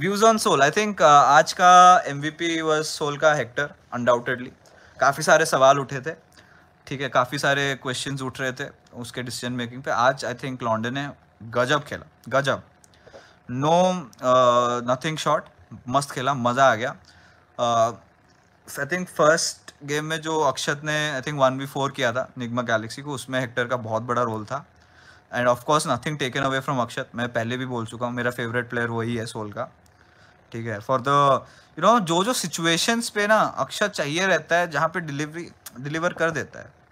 views on Soul I think आज का M V P was Soul का Hector undoubtedly काफ़ी सारे सवाल उठे थे ठीक है काफ़ी सारे क्वेश्चन उठ रहे थे उसके डिसीजन मेकिंग पे आज आई थिंक लॉन्डे ने गजब खेला गजब नो नथिंग शॉर्ट मस्त खेला मज़ा आ गया आई थिंक फर्स्ट गेम में जो अक्षत ने I think one v four किया था निगमा गैलेक्सी को उसमें हेक्टर का बहुत बड़ा रोल था and of course nothing taken away from Akshat मैं पहले भी बोल चुका हूँ मेरा फेवरेट प्लेयर वही है सोल का ठीक है फॉर द यू नो जो जो सिचुएशंस पे ना अक्षर चाहिए रहता है जहाँ पे डिलीवरी डिलीवर कर देता है